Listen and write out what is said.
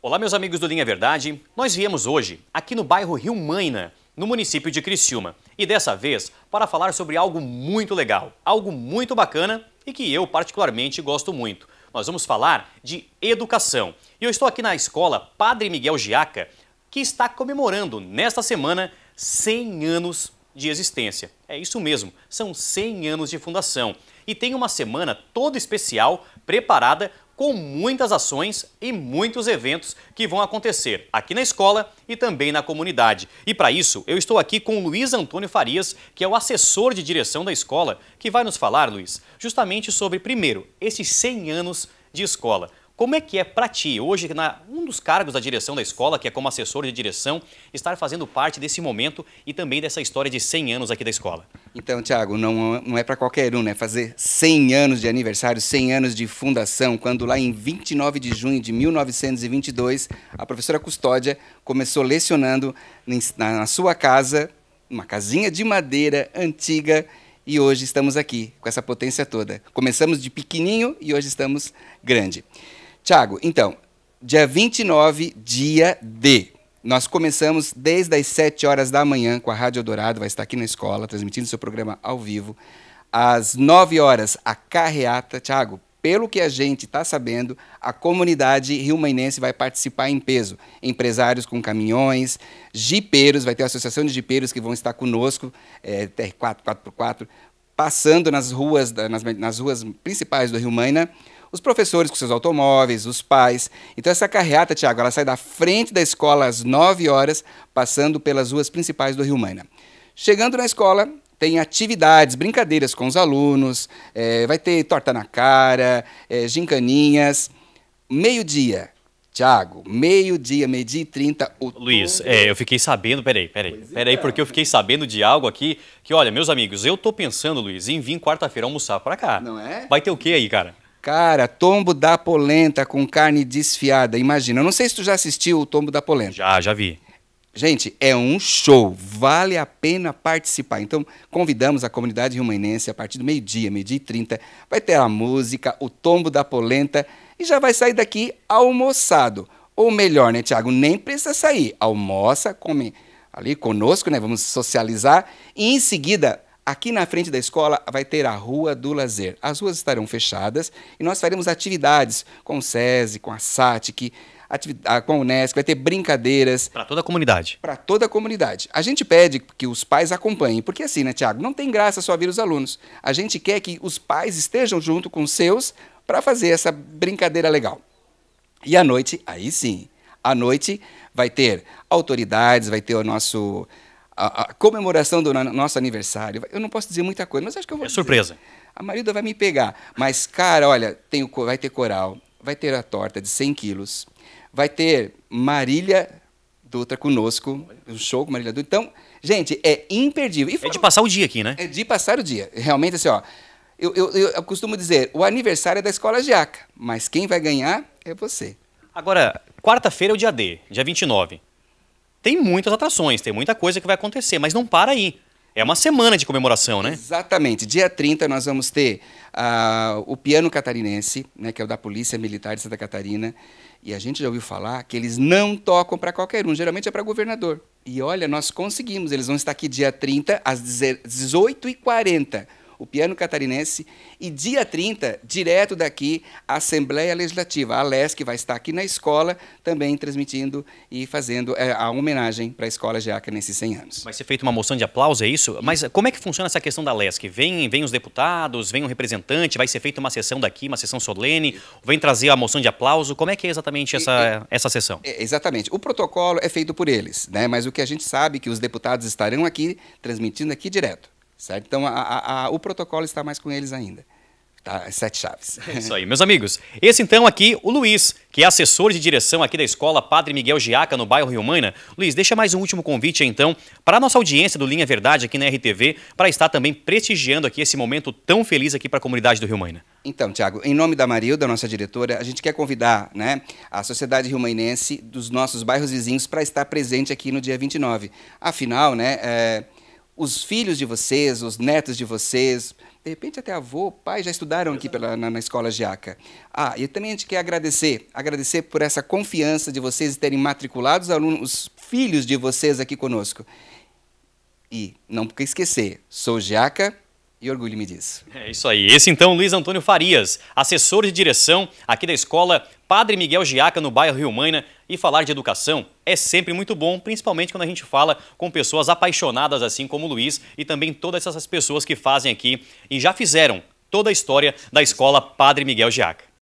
Olá, meus amigos do Linha Verdade. Nós viemos hoje aqui no bairro Rio Maina, no município de Criciúma. E dessa vez para falar sobre algo muito legal, algo muito bacana e que eu particularmente gosto muito. Nós vamos falar de educação. E eu estou aqui na escola Padre Miguel Giaca, que está comemorando nesta semana 100 anos de existência. É isso mesmo, são 100 anos de fundação. E tem uma semana toda especial preparada com muitas ações e muitos eventos que vão acontecer aqui na escola e também na comunidade. E para isso, eu estou aqui com o Luiz Antônio Farias, que é o assessor de direção da escola, que vai nos falar, Luiz, justamente sobre, primeiro, esses 100 anos de escola. Como é que é para ti, hoje, na, um dos cargos da direção da escola, que é como assessor de direção, estar fazendo parte desse momento e também dessa história de 100 anos aqui da escola? Então, Tiago, não, não é para qualquer um, né? Fazer 100 anos de aniversário, 100 anos de fundação, quando lá em 29 de junho de 1922, a professora Custódia começou lecionando na sua casa, uma casinha de madeira antiga, e hoje estamos aqui com essa potência toda. Começamos de pequenininho e hoje estamos grande. Tiago, então, dia 29, dia D. Nós começamos desde as 7 horas da manhã com a Rádio Dourado, vai estar aqui na escola, transmitindo seu programa ao vivo. Às 9 horas, a carreata. Tiago, pelo que a gente está sabendo, a comunidade rio-mainense vai participar em peso. Empresários com caminhões, jipeiros, vai ter a associação de jipeiros que vão estar conosco, é, TR4, 4x4, passando nas ruas, nas, nas ruas principais do Rio Maina, os professores com seus automóveis, os pais. Então essa carreata, Tiago, ela sai da frente da escola às 9 horas, passando pelas ruas principais do Rio Maina. Chegando na escola, tem atividades, brincadeiras com os alunos, é, vai ter torta na cara, é, gincaninhas. Meio-dia, Tiago, meio-dia, meio-dia e trinta. Luiz, é, eu fiquei sabendo, peraí, peraí, é. peraí, é. porque eu fiquei sabendo de algo aqui que, olha, meus amigos, eu tô pensando, Luiz, em vir quarta-feira almoçar pra cá. Não é? Vai ter o que aí, cara? Cara, tombo da polenta com carne desfiada. Imagina. Eu não sei se tu já assistiu o tombo da polenta. Já, já vi. Gente, é um show, vale a pena participar. Então, convidamos a comunidade riumanense a partir do meio-dia, meio-dia e trinta. Vai ter a música, o tombo da polenta e já vai sair daqui almoçado. Ou melhor, né, Tiago? Nem precisa sair. Almoça, come ali conosco, né? Vamos socializar e em seguida Aqui na frente da escola vai ter a Rua do Lazer. As ruas estarão fechadas e nós faremos atividades com o SESI, com a SATIC, com a Unesco, vai ter brincadeiras. Para toda a comunidade. Para toda a comunidade. A gente pede que os pais acompanhem, porque assim, né, Tiago? Não tem graça só vir os alunos. A gente quer que os pais estejam junto com os seus para fazer essa brincadeira legal. E à noite, aí sim, à noite vai ter autoridades, vai ter o nosso a, a, comemoração do nosso aniversário. Eu não posso dizer muita coisa, mas acho que eu vou. É surpresa. Dizer. A marido vai me pegar. Mas, cara, olha, tem o, vai ter coral, vai ter a torta de 100 quilos, vai ter Marília Dutra conosco, um show com Marília Dutra. Então, gente, é imperdível. E, é de passar o dia aqui, né? É de passar o dia. Realmente, assim, ó. Eu, eu, eu costumo dizer, o aniversário é da escola Jaca, mas quem vai ganhar é você. Agora, quarta-feira é o dia D, dia 29 tem muitas atrações, tem muita coisa que vai acontecer, mas não para aí. É uma semana de comemoração, né? Exatamente. Dia 30 nós vamos ter uh, o piano catarinense, né, que é o da Polícia Militar de Santa Catarina. E a gente já ouviu falar que eles não tocam para qualquer um, geralmente é para governador. E olha, nós conseguimos. Eles vão estar aqui dia 30, às 18h40 o piano catarinense, e dia 30, direto daqui, a Assembleia Legislativa, a LESC, vai estar aqui na escola, também transmitindo e fazendo é, a homenagem para a Escola Geaca nesses 100 anos. Vai ser feita uma moção de aplauso, é isso? Mas eh, como é que funciona essa questão da LESC? Vem, vem os deputados, vem o um representante, vai ser feita uma sessão daqui, uma sessão solene, vem trazer a moção de aplauso, como é que é exatamente essa, essa sessão? É, exatamente, o protocolo é feito por eles, né? mas o que a gente sabe é que os deputados estarão aqui, transmitindo aqui direto. Certo? Então, a, a, a, o protocolo está mais com eles ainda. Tá, é sete chaves. É isso aí, meus amigos. Esse então aqui, o Luiz, que é assessor de direção aqui da escola Padre Miguel Giaca, no bairro Rio Maina. Luiz, deixa mais um último convite então para a nossa audiência do Linha Verdade aqui na RTV, para estar também prestigiando aqui esse momento tão feliz aqui para a comunidade do Rio Maina. Então, Tiago, em nome da Marilda, nossa diretora, a gente quer convidar né, a sociedade rio dos nossos bairros vizinhos para estar presente aqui no dia 29. Afinal, né, é os filhos de vocês, os netos de vocês, de repente até avô, pai, já estudaram aqui pela, na, na escola Giaca. Ah, e também a gente quer agradecer, agradecer por essa confiança de vocês terem matriculado os alunos, os filhos de vocês aqui conosco. E não esquecer, sou Jaca, e orgulho me disso. É isso aí. Esse então, Luiz Antônio Farias, assessor de direção aqui da escola Padre Miguel Giaca, no bairro Rio Maina. E falar de educação é sempre muito bom, principalmente quando a gente fala com pessoas apaixonadas, assim como o Luiz, e também todas essas pessoas que fazem aqui e já fizeram toda a história da escola Padre Miguel Giaca.